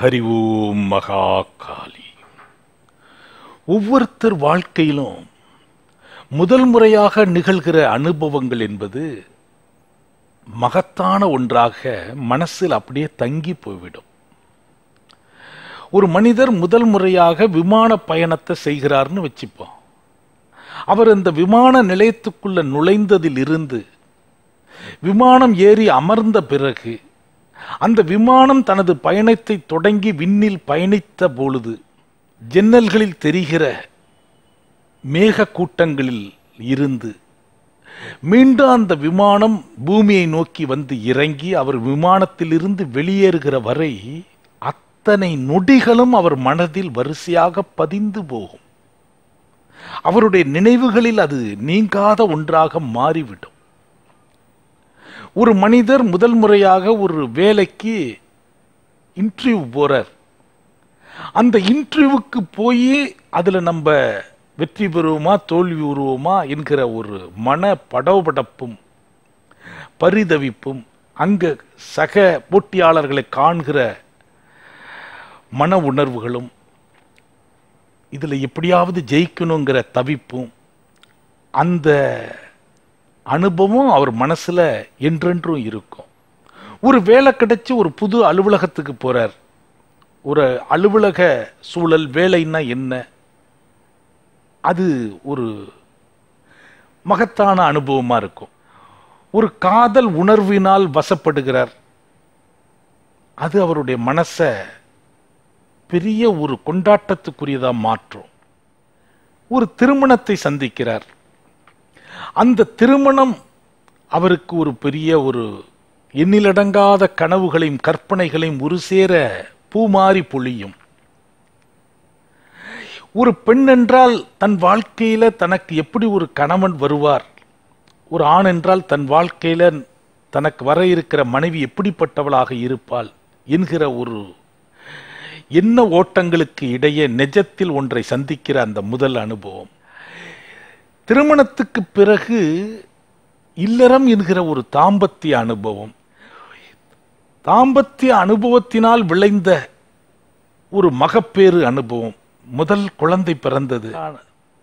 ஹரி ஓம் மகா காளி ஒவ்வொருத்தர் வாழ்க்கையிலும் முதல் முறையாக நிகழ்கிற அனுபவங்கள் என்பது மகத்தான ஒன்றாக மனசில் அப்படியே தங்கி போய்விடும் ஒரு மனிதர் முதல் முறையாக விமான பயணத்தை செய்கிறார்னு வச்சுப்போம் அவர் அந்த விமான நிலையத்துக்குள்ள நுழைந்ததில் இருந்து விமானம் ஏறி அமர்ந்த பிறகு அந்த விமானம் தனது பயணத்தை தொடங்கி விண்ணில் பயணித்த பொழுது ஜன்னல்களில் தெரிகிற மேக கூட்டங்களில் இருந்து மீண்டும் அந்த விமானம் பூமியை நோக்கி வந்து இறங்கி அவர் விமானத்திலிருந்து வெளியேறுகிற வரை அத்தனை நொடிகளும் அவர் மனதில் வரிசையாக பதிந்து போகும் அவருடைய நினைவுகளில் அது நீங்காத ஒன்றாக மாறிவிடும் ஒரு மனிதர் முதல் முறையாக ஒரு வேலைக்கு இன்டர்வியூ போகிறார் அந்த இன்டர்வியூவுக்கு போய் அதில் நம்ம வெற்றி பெறுவோமா தோல்வி உருவோமா என்கிற ஒரு மன படவுபடப்பும் பரிதவிப்பும் அங்கே சக போட்டியாளர்களை காண்கிற மன உணர்வுகளும் இதில் எப்படியாவது ஜெயிக்கணுங்கிற தவிப்பும் அந்த அனுபவம் அவர் மனசில் என்றென்றும் இருக்கும் ஒரு வேலை கிடைச்சி ஒரு புது அலுவலகத்துக்கு போகிறார் ஒரு அலுவலக சூழல் வேலைன்னா என்ன அது ஒரு மகத்தான அனுபவமாக இருக்கும் ஒரு காதல் உணர்வினால் வசப்படுகிறார் அது அவருடைய மனசை பெரிய ஒரு கொண்டாட்டத்துக்குரியதாக மாற்றும் ஒரு திருமணத்தை சந்திக்கிறார் அந்த திருமணம் அவருக்கு ஒரு பெரிய ஒரு எண்ணிலடங்காத கனவுகளையும் கற்பனைகளையும் ஒரு சேர பூமாறி பொழியும் ஒரு பெண் என்றால் தன் வாழ்க்கையில் தனக்கு எப்படி ஒரு கணவன் வருவார் ஒரு ஆண் என்றால் தன் வாழ்க்கையில் தனக்கு வர இருக்கிற மனைவி எப்படிப்பட்டவளாக இருப்பாள் என்கிற ஒரு என்ன ஓட்டங்களுக்கு இடையே நெஜத்தில் ஒன்றை சந்திக்கிற அந்த முதல் அனுபவம் திருமணத்துக்கு பிறகு இல்லறம் என்கிற ஒரு தாம்பத்திய அனுபவம் தாம்பத்திய அனுபவத்தினால் விளைந்த ஒரு மகப்பேறு அனுபவம் முதல் குழந்தை பிறந்தது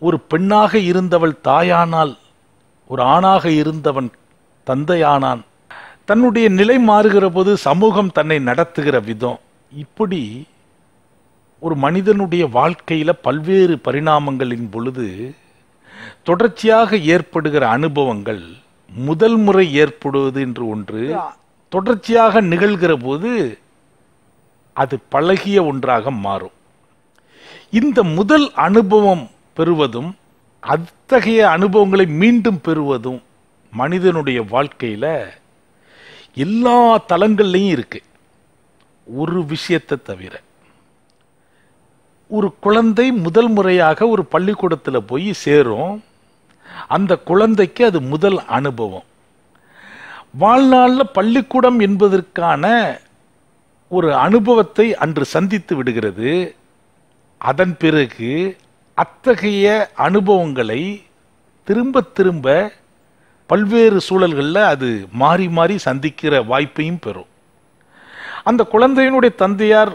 ஒரு பெண்ணாக இருந்தவள் தாயானால் ஒரு ஆணாக இருந்தவன் தந்தையானான் தன்னுடைய நிலை மாறுகிற போது சமூகம் தன்னை நடத்துகிற விதம் இப்படி ஒரு மனிதனுடைய வாழ்க்கையில் பல்வேறு பரிணாமங்களின் பொழுது தொடர்ச்சியாக ஏற்படுகிற அனுபவங்கள் முதல் முறை ஏற்படுவது என்று ஒன்று தொடர்ச்சியாக நிகழ்கிற போது அது பழகிய ஒன்றாக மாறும் இந்த முதல் அனுபவம் பெறுவதும் அத்தகைய அனுபவங்களை மீண்டும் பெறுவதும் மனிதனுடைய வாழ்க்கையில் எல்லா தளங்கள்லையும் இருக்கு ஒரு விஷயத்தை தவிர ஒரு குழந்தை முதல் முறையாக ஒரு பள்ளிக்கூடத்தில் போய் சேரும் அந்த குழந்தைக்கு அது முதல் அனுபவம் வாழ்நாளில் பள்ளிக்கூடம் என்பதற்கான ஒரு அனுபவத்தை அன்று சந்தித்து விடுகிறது அதன் பிறகு அத்தகைய அனுபவங்களை திரும்ப திரும்ப பல்வேறு சூழல்களில் அது மாறி மாறி சந்திக்கிற வாய்ப்பையும் பெறும் அந்த குழந்தையினுடைய தந்தையார்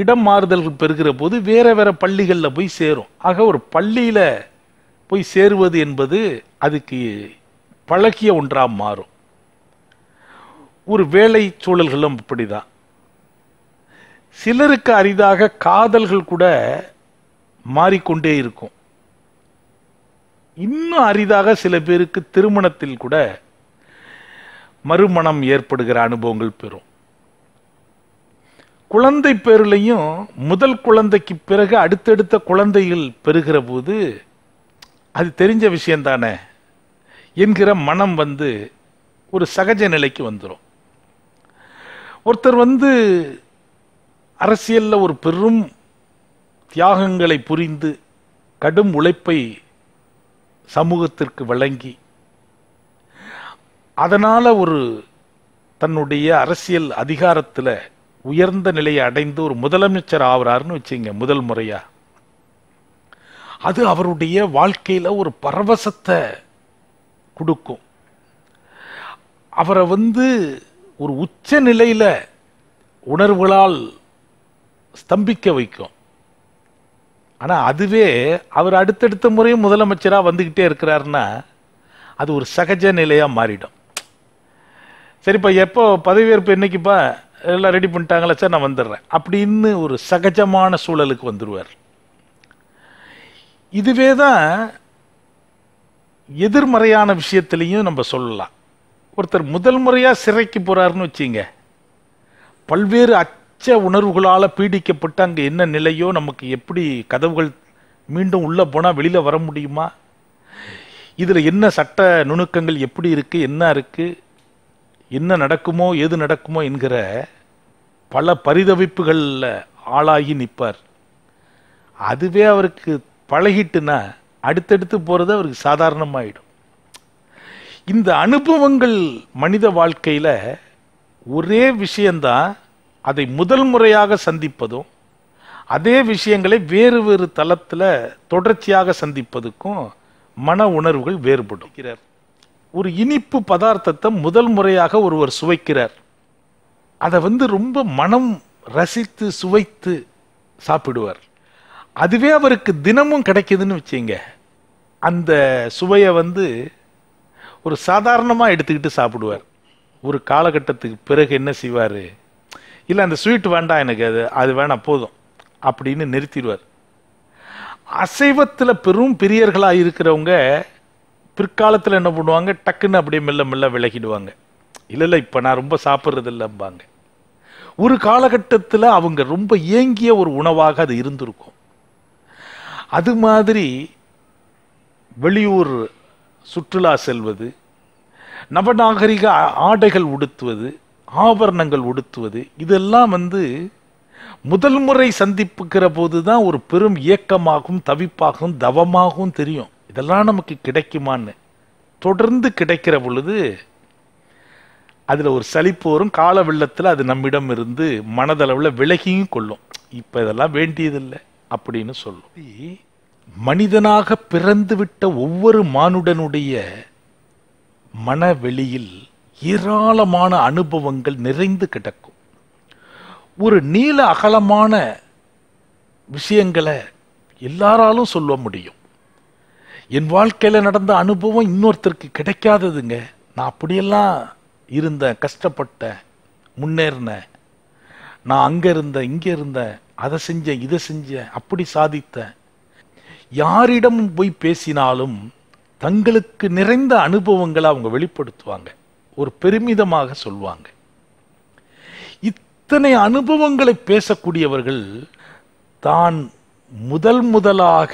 இடம் மாறுதல்கள் பெறுகிற போது வேறு வேறு பள்ளிகளில் போய் சேரும் ஆக ஒரு பள்ளியில் போய் சேருவது என்பது அதுக்கு பழகிய ஒன்றாக மாறும் ஒரு வேலை சூழல்களும் அப்படிதான் சிலருக்கு அரிதாக காதல்கள் கூட மாறிக்கொண்டே இருக்கும் இன்னும் அரிதாக சில பேருக்கு திருமணத்தில் கூட மறுமணம் ஏற்படுகிற அனுபவங்கள் பெறும் குழந்தை பேருலையும் முதல் குழந்தைக்கு பிறகு அடுத்தடுத்த குழந்தைகள் பெறுகிற போது அது தெரிஞ்ச விஷயந்தானே என்கிற மனம் வந்து ஒரு சகஜ நிலைக்கு வந்துடும் ஒருத்தர் வந்து அரசியலில் ஒரு பெரும் தியாகங்களை புரிந்து கடும் உழைப்பை சமூகத்திற்கு வழங்கி அதனால் ஒரு தன்னுடைய அரசியல் அதிகாரத்தில் உயர்ந்த நிலையை அடைந்து ஒரு முதலமைச்சர் ஆகிறாருன்னு வச்சுங்க முதல் முறையாக அது அவருடைய வாழ்க்கையில் ஒரு பரவசத்தை கொடுக்கும் அவரை வந்து ஒரு உச்ச நிலையில் உணர்வுகளால் ஸ்தம்பிக்க வைக்கும் ஆனால் அதுவே அவர் அடுத்தடுத்த முறையும் முதலமைச்சராக வந்துக்கிட்டே இருக்கிறாருன்னா அது ஒரு சகஜ நிலையாக மாறிடும் சரிப்பா எப்போ பதவியேற்பு என்னைக்குப்பா எல்லாம் ரெடி பண்ணிட்டாங்களா சார் நான் வந்துடுறேன் அப்படின்னு ஒரு சகஜமான சூழலுக்கு வந்துடுவார் இதுவே தான் எதிர்மறையான விஷயத்திலையும் நம்ம சொல்லலாம் ஒருத்தர் முதல் முறையாக சிறைக்கு போகிறாருன்னு வச்சிங்க பல்வேறு அச்ச உணர்வுகளால் பீடிக்கப்பட்டு அங்கே என்ன நிலையோ நமக்கு எப்படி கதவுகள் மீண்டும் உள்ளே போனால் வெளியில் வர முடியுமா இதில் என்ன சட்ட நுணுக்கங்கள் எப்படி இருக்குது என்ன இருக்குது என்ன நடக்குமோ எது நடக்குமோ என்கிற பல பரிதவிப்புகளில் ஆளாகி நிற்பார் அதுவே அவருக்கு பழகிட்டுனா அடுத்தடுத்து போகிறது அவருக்கு சாதாரணமாகிடும் இந்த அனுபவங்கள் மனித வாழ்க்கையில் ஒரே விஷயந்தான் அதை முதல் முறையாக சந்திப்பதும் அதே விஷயங்களை வேறு வேறு தளத்தில் தொடர்ச்சியாக சந்திப்பதுக்கும் மன உணர்வுகள் வேறுபடுகிறார் ஒரு இனிப்பு பதார்த்தத்தை முதல் முறையாக ஒருவர் சுவைக்கிறார் அதை வந்து ரொம்ப மனம் ரசித்து சுவைத்து சாப்பிடுவார் அதுவே அவருக்கு தினமும் கிடைக்கிதுன்னு வச்சுங்க அந்த சுவையை வந்து ஒரு சாதாரணமாக எடுத்துக்கிட்டு சாப்பிடுவார் ஒரு காலகட்டத்துக்கு பிறகு என்ன செய்வார் இல்லை அந்த ஸ்வீட் வேண்டாம் எனக்கு அது அது வேணாம் போதும் அப்படின்னு நிறுத்திடுவார் அசைவத்தில் பெரும் பெரியர்களாக இருக்கிறவங்க பிற்காலத்தில் என்ன பண்ணுவாங்க டக்குன்னு அப்படியே மெல்ல மெல்ல விலகிடுவாங்க இல்லை இல்லை இப்போ நான் ரொம்ப சாப்பிட்றது இல்லைம்பாங்க ஒரு காலகட்டத்தில் அவங்க ரொம்ப ஏங்கிய ஒரு உணவாக அது இருந்திருக்கும் அது மாதிரி வெளியூர் சுற்றுலா செல்வது நவநாகரிக ஆடைகள் உடுத்துவது ஆபரணங்கள் உடுத்துவது இதெல்லாம் வந்து முதல் முறை சந்திப்புக்கிற போது தான் ஒரு பெரும் இயக்கமாகவும் தவிப்பாகவும் தவமாகவும் தெரியும் இதெல்லாம் நமக்கு கிடைக்குமான்னு தொடர்ந்து கிடைக்கிற பொழுது அதில் ஒரு சலிப்பு வரும் கால வெள்ளத்தில் அது நம்மிடம் இருந்து மனதளவில் விலகியும் கொள்ளும் இப்போ இதெல்லாம் வேண்டியதில்லை அப்படின்னு சொல்லும் மனிதனாக பிறந்துவிட்ட ஒவ்வொரு மானுடனுடைய மனவெளியில் ஏராளமான அனுபவங்கள் நிறைந்து கிடக்கும் ஒரு நீல அகலமான விஷயங்களை எல்லாராலும் சொல்ல முடியும் என் வாழ்க்கையில் நடந்த அனுபவம் இன்னொருத்தருக்கு கிடைக்காததுங்க நான் அப்படியெல்லாம் இருந்த கஷ்டப்பட்டேன் முன்னேறினேன் நான் அங்கே இருந்தேன் இங்கே இருந்த அதை செஞ்சேன் இதை செஞ்சேன் அப்படி சாதித்தேன் யாரிடம் போய் பேசினாலும் தங்களுக்கு நிறைந்த அனுபவங்களை அவங்க வெளிப்படுத்துவாங்க ஒரு பெருமிதமாக சொல்லுவாங்க இத்தனை அனுபவங்களை பேசக்கூடியவர்கள் தான் முதல் முதலாக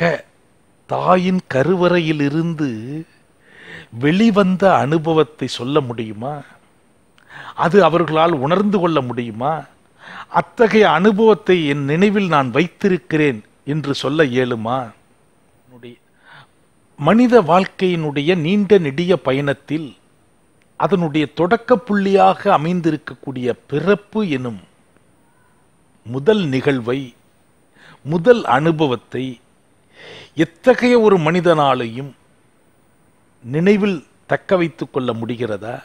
தாயின் கருவறையிலிருந்து வெளிவந்த அனுபவத்தை சொல்ல முடியுமா அது அவர்களால் உணர்ந்து கொள்ள முடியுமா அத்தகைய அனுபவத்தை என் நினைவில் நான் வைத்திருக்கிறேன் என்று சொல்ல இயலுமா மனித வாழ்க்கையினுடைய நீண்ட நெடிய பயணத்தில் அதனுடைய தொடக்க புள்ளியாக அமைந்திருக்கக்கூடிய பிறப்பு எனும் முதல் நிகழ்வை முதல் அனுபவத்தை எத்தகைய ஒரு மனிதனாலையும் நினைவில் தக்க வைத்து கொள்ள முடிகிறதா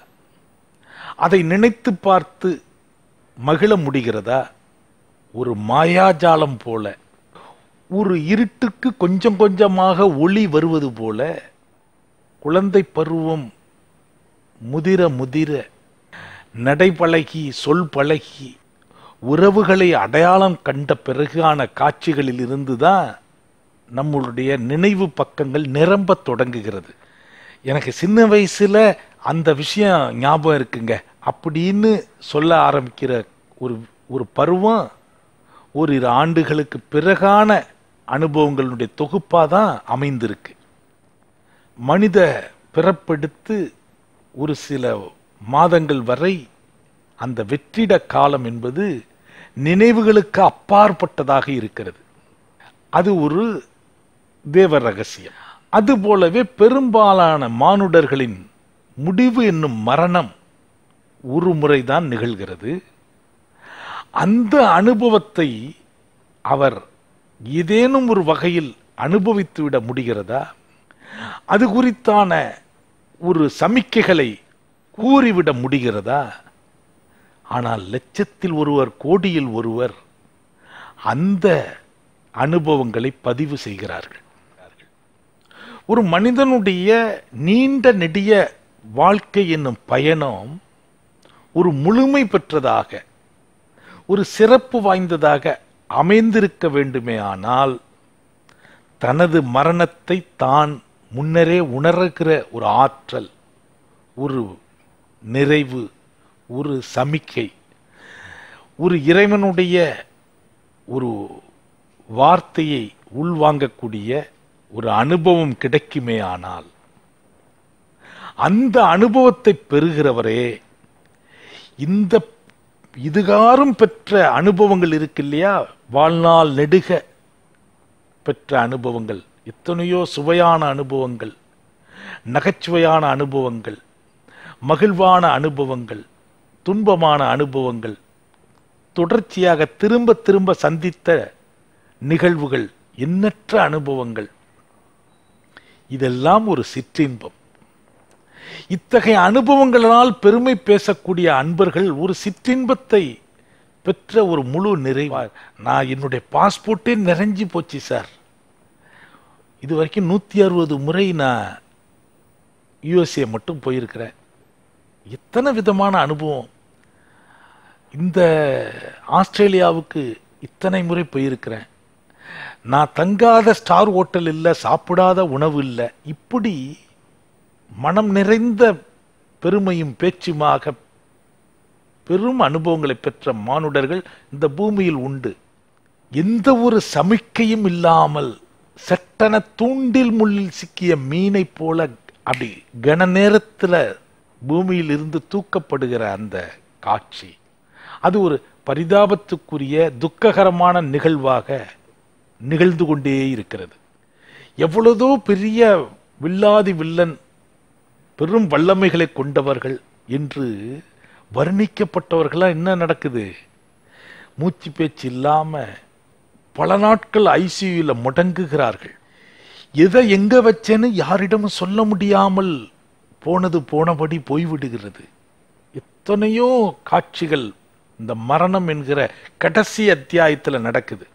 அதை நினைத்து பார்த்து மகிழ முடிகிறதா ஒரு மாயாஜாலம் போல ஒரு இருட்டுக்கு கொஞ்சம் கொஞ்சமாக ஒளி வருவது போல குழந்தை பருவம் முதிர முதிர நடைபழகி சொல் பழகி உறவுகளை அடையாளம் கண்ட பிறகான காட்சிகளில் இருந்துதான் நம்மளுடைய நினைவு பக்கங்கள் நிரம்ப தொடங்குகிறது எனக்கு சின்ன வயசில் அந்த விஷயம் ஞாபகம் இருக்குங்க அப்படின்னு சொல்ல ஆரம்பிக்கிற ஒரு ஒரு பருவம் ஒரு இரு ஆண்டுகளுக்கு பிறகான அனுபவங்களுடைய தொகுப்பாக தான் அமைந்திருக்கு மனித பிறப்பெடுத்து ஒரு சில மாதங்கள் வரை அந்த வெற்றிட காலம் என்பது நினைவுகளுக்கு அப்பாற்பட்டதாக இருக்கிறது அது ஒரு தேவ ரகசியம் அதுபோலவே பெரும்பாலான மானுடர்களின் முடிவு என்னும் மரணம் ஒரு முறைதான் நிகழ்கிறது அந்த அனுபவத்தை அவர் ஏதேனும் ஒரு வகையில் அனுபவித்துவிட முடிகிறதா அது குறித்தான ஒரு சமிக்கைகளை கூறிவிட முடிகிறதா ஆனால் லட்சத்தில் ஒருவர் கோடியில் ஒருவர் அந்த அனுபவங்களை பதிவு செய்கிறார்கள் ஒரு மனிதனுடைய நீண்ட நெடிய வாழ்க்கை என்னும் பயணம் ஒரு முழுமை பெற்றதாக ஒரு சிறப்பு வாய்ந்ததாக அமைந்திருக்க வேண்டுமே ஆனால் தனது மரணத்தை தான் முன்னரே உணர்கிற ஒரு ஆற்றல் ஒரு நிறைவு ஒரு சமிக்கை ஒரு இறைவனுடைய ஒரு வார்த்தையை உள்வாங்கக்கூடிய ஒரு அனுபவம் கிடைக்குமே ஆனால் அந்த அனுபவத்தை பெறுகிறவரே இந்த இதுகாரும் பெற்ற அனுபவங்கள் இருக்கு இல்லையா வாழ்நாள் நெடுக பெற்ற அனுபவங்கள் எத்தனையோ சுவையான அனுபவங்கள் நகைச்சுவையான அனுபவங்கள் மகிழ்வான அனுபவங்கள் துன்பமான அனுபவங்கள் தொடர்ச்சியாக திரும்ப திரும்ப சந்தித்த நிகழ்வுகள் எண்ணற்ற அனுபவங்கள் இதெல்லாம் ஒரு சிற்றின்பம் இத்தகைய அனுபவங்களால் பெருமை பேசக்கூடிய அன்பர்கள் ஒரு சிற்றின்பத்தை பெற்ற ஒரு முழு நிறைவாக நான் என்னுடைய பாஸ்போர்ட்டே நிறைஞ்சு போச்சு சார் இது வரைக்கும் நூற்றி அறுபது முறை நான் யுஎஸ்ஏ மட்டும் போயிருக்கிறேன் எத்தனை விதமான அனுபவம் இந்த ஆஸ்திரேலியாவுக்கு இத்தனை முறை போயிருக்கிறேன் நான் தங்காத ஸ்டார் ஹோட்டல் இல்லை சாப்பிடாத உணவு இல்லை இப்படி மனம் நிறைந்த பெருமையும் பேச்சுமாக பெரும் அனுபவங்களை பெற்ற மானுடர்கள் இந்த பூமியில் உண்டு எந்த ஒரு சமிக்கையும் இல்லாமல் சட்டன தூண்டில் முள்ளில் சிக்கிய மீனை போல அப்படி கன நேரத்தில் பூமியில் இருந்து தூக்கப்படுகிற அந்த காட்சி அது ஒரு பரிதாபத்துக்குரிய துக்ககரமான நிகழ்வாக நிகழ்ந்து கொண்டே இருக்கிறது எவ்வளதோ பெரிய வில்லாதி வில்லன் பெரும் வல்லமைகளை கொண்டவர்கள் என்று வர்ணிக்கப்பட்டவர்களாக என்ன நடக்குது மூச்சு பேச்சு இல்லாமல் பல நாட்கள் ஐசியூவில் முடங்குகிறார்கள் எதை எங்கே வச்சேன்னு யாரிடமும் சொல்ல முடியாமல் போனது போனபடி போய்விடுகிறது எத்தனையோ காட்சிகள் இந்த மரணம் என்கிற கடைசி அத்தியாயத்தில் நடக்குது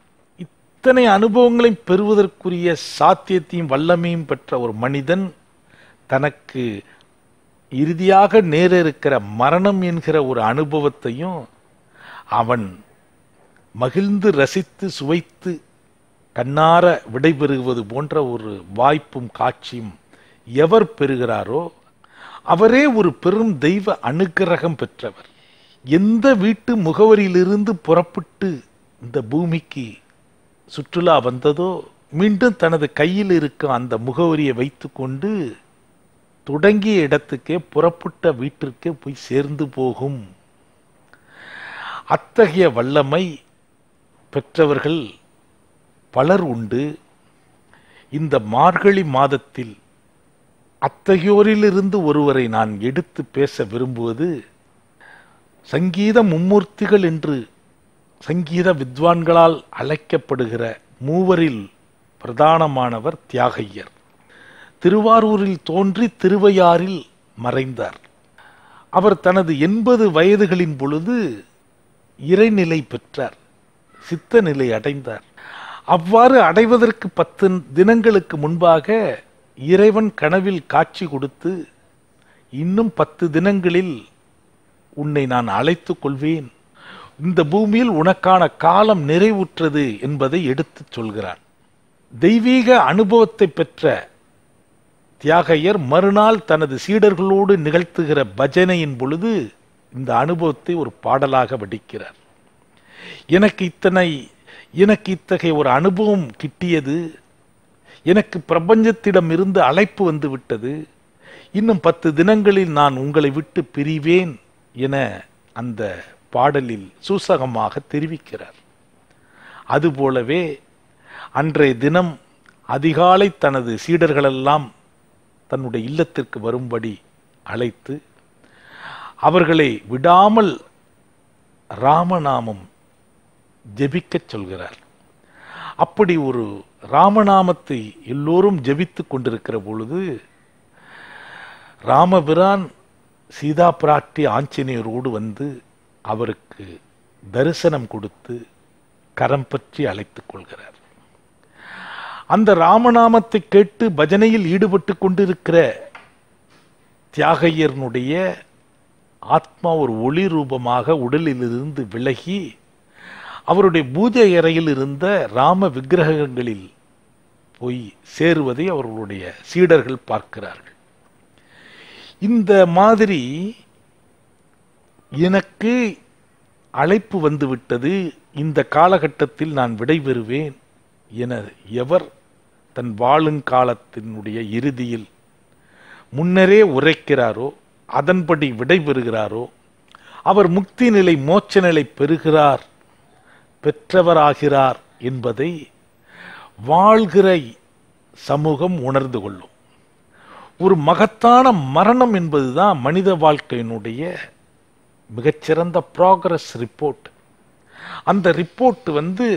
அத்தனை அனுபவங்களையும் பெறுவதற்குரிய சாத்தியத்தையும் வல்லமையும் பெற்ற ஒரு மனிதன் தனக்கு இறுதியாக நேர இருக்கிற மரணம் என்கிற ஒரு அனுபவத்தையும் அவன் மகிழ்ந்து ரசித்து சுவைத்து கண்ணார விடைபெறுவது போன்ற ஒரு வாய்ப்பும் காட்சியும் எவர் பெறுகிறாரோ அவரே ஒரு பெரும் தெய்வ அனுக்கிரகம் பெற்றவர் எந்த வீட்டு முகவரியிலிருந்து புறப்பட்டு இந்த பூமிக்கு சுற்றுலா வந்ததோ மீண்டும் தனது கையில் இருக்கும் அந்த முகவரியை வைத்துக்கொண்டு தொடங்கிய இடத்துக்கே புறப்பட்ட வீட்டிற்கே போய் சேர்ந்து போகும் அத்தகைய வல்லமை பெற்றவர்கள் பலர் உண்டு இந்த மார்கழி மாதத்தில் அத்தகையோரிலிருந்து ஒருவரை நான் எடுத்து பேச விரும்புவது சங்கீத மும்மூர்த்திகள் என்று சங்கீத வித்வான்களால் அழைக்கப்படுகிற மூவரில் பிரதானமானவர் தியாகையர் திருவாரூரில் தோன்றி திருவையாறில் மறைந்தார் அவர் தனது எண்பது வயதுகளின் பொழுது இறைநிலை பெற்றார் சித்த நிலை அடைந்தார் அவ்வாறு அடைவதற்கு பத்து தினங்களுக்கு முன்பாக இறைவன் கனவில் காட்சி கொடுத்து இன்னும் பத்து தினங்களில் உன்னை நான் அழைத்து கொள்வேன் இந்த பூமியில் உனக்கான காலம் நிறைவுற்றது என்பதை எடுத்து சொல்கிறார் தெய்வீக அனுபவத்தை பெற்ற தியாகையர் மறுநாள் தனது சீடர்களோடு நிகழ்த்துகிற பஜனையின் பொழுது இந்த அனுபவத்தை ஒரு பாடலாக வடிக்கிறார் எனக்கு இத்தனை எனக்கு இத்தகைய ஒரு அனுபவம் கிட்டியது எனக்கு பிரபஞ்சத்திடம் இருந்து அழைப்பு வந்து விட்டது இன்னும் பத்து தினங்களில் நான் உங்களை விட்டு பிரிவேன் என அந்த பாடலில் சூசகமாக தெரிவிக்கிறார் அதுபோலவே அன்றைய தினம் அதிகாலை தனது சீடர்களெல்லாம் தன்னுடைய இல்லத்திற்கு வரும்படி அழைத்து அவர்களை விடாமல் ராமநாமம் ஜெபிக்கச் சொல்கிறார் அப்படி ஒரு ராமநாமத்தை எல்லோரும் ஜெபித்து கொண்டிருக்கிற பொழுது ராமபிரான் சீதா பிராட்டி ஆஞ்சநேயரோடு வந்து அவருக்கு தரிசனம் கொடுத்து கரம் பற்றி அழைத்துக் கொள்கிறார் அந்த ராமநாமத்தை கேட்டு பஜனையில் ஈடுபட்டு கொண்டிருக்கிற தியாகையர்னுடைய ஆத்மா ஒரு ஒளி ரூபமாக உடலிலிருந்து விலகி அவருடைய பூஜை அறையில் இருந்த ராம விக்கிரகங்களில் போய் சேருவதை அவர்களுடைய சீடர்கள் பார்க்கிறார்கள் இந்த மாதிரி எனக்கு அழைப்பு வந்துவிட்டது இந்த காலகட்டத்தில் நான் விடைபெறுவேன் என எவர் தன் வாழும் காலத்தினுடைய இறுதியில் முன்னரே உரைக்கிறாரோ அதன்படி விடைபெறுகிறாரோ அவர் முக்தி நிலை மோட்ச நிலை பெறுகிறார் பெற்றவராகிறார் என்பதை வாழ்கிற சமூகம் உணர்ந்து கொள்ளும் ஒரு மகத்தான மரணம் என்பதுதான் மனித வாழ்க்கையினுடைய மிகச்சிறந்த ப்ராக்ரஸ் ரிப்போர்ட் அந்த ரிப்போர்ட் வந்து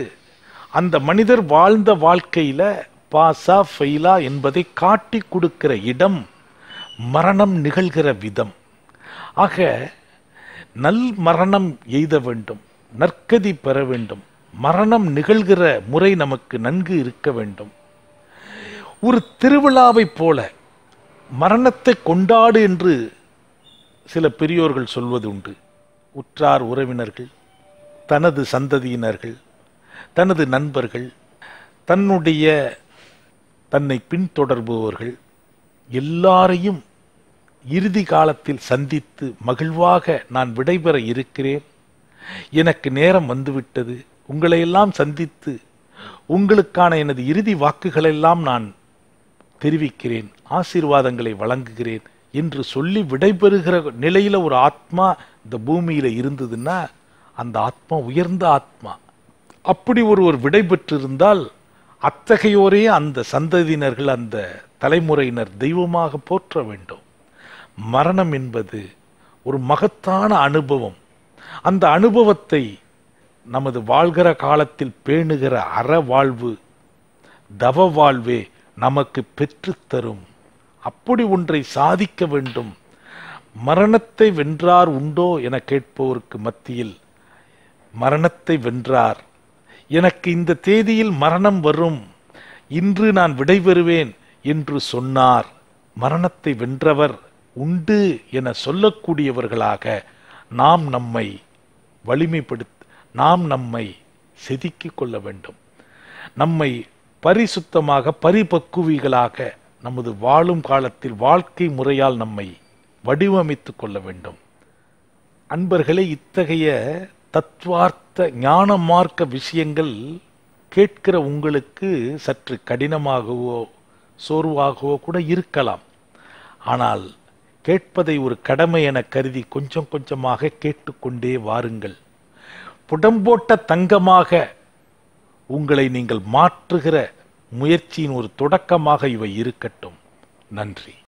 அந்த மனிதர் வாழ்ந்த வாழ்க்கையில் பாஸா ஃபெயிலா என்பதை காட்டி கொடுக்கிற இடம் மரணம் நிகழ்கிற விதம் ஆக நல் மரணம் எய்த வேண்டும் நற்கதி பெற வேண்டும் மரணம் நிகழ்கிற முறை நமக்கு நன்கு இருக்க வேண்டும் ஒரு திருவிழாவைப் போல மரணத்தை கொண்டாடு என்று சில பெரியோர்கள் சொல்வது உண்டு உற்றார் உறவினர்கள் தனது சந்ததியினர்கள் தனது நண்பர்கள் தன்னுடைய தன்னை பின்தொடர்பவர்கள் எல்லாரையும் இறுதி காலத்தில் சந்தித்து மகிழ்வாக நான் விடைபெற இருக்கிறேன் எனக்கு நேரம் வந்துவிட்டது உங்களையெல்லாம் சந்தித்து உங்களுக்கான எனது இறுதி வாக்குகளெல்லாம் நான் தெரிவிக்கிறேன் ஆசீர்வாதங்களை வழங்குகிறேன் என்று சொல்லி விடைபெறுகிற நிலையில் ஒரு ஆத்மா இந்த பூமியில் இருந்ததுன்னா அந்த ஆத்மா உயர்ந்த ஆத்மா அப்படி ஒருவர் விடை பெற்றிருந்தால் அத்தகையோரே அந்த சந்ததியினர்கள் அந்த தலைமுறையினர் தெய்வமாக போற்ற வேண்டும் மரணம் என்பது ஒரு மகத்தான அனுபவம் அந்த அனுபவத்தை நமது வாழ்கிற காலத்தில் பேணுகிற அற வாழ்வு தவ வாழ்வே நமக்கு பெற்றுத்தரும் அப்படி ஒன்றை சாதிக்க வேண்டும் மரணத்தை வென்றார் உண்டோ என கேட்பவருக்கு மத்தியில் மரணத்தை வென்றார் எனக்கு இந்த தேதியில் மரணம் வரும் இன்று நான் விடைபெறுவேன் என்று சொன்னார் மரணத்தை வென்றவர் உண்டு என சொல்லக்கூடியவர்களாக நாம் நம்மை வலிமைப்படுத்த நாம் நம்மை செதுக்கிக் கொள்ள வேண்டும் நம்மை பரிசுத்தமாக பரிபக்குவிகளாக நமது வாழும் காலத்தில் வாழ்க்கை முறையால் நம்மை வடிவமைத்துக் கொள்ள வேண்டும் அன்பர்களே இத்தகைய தத்துவார்த்த ஞான மார்க்க விஷயங்கள் கேட்கிற உங்களுக்கு சற்று கடினமாகவோ சோர்வாகவோ கூட இருக்கலாம் ஆனால் கேட்பதை ஒரு கடமை என கருதி கொஞ்சம் கொஞ்சமாக கேட்டுக்கொண்டே வாருங்கள் புடம்போட்ட தங்கமாக உங்களை நீங்கள் மாற்றுகிற முயற்சியின் ஒரு தொடக்கமாக இவை இருக்கட்டும் நன்றி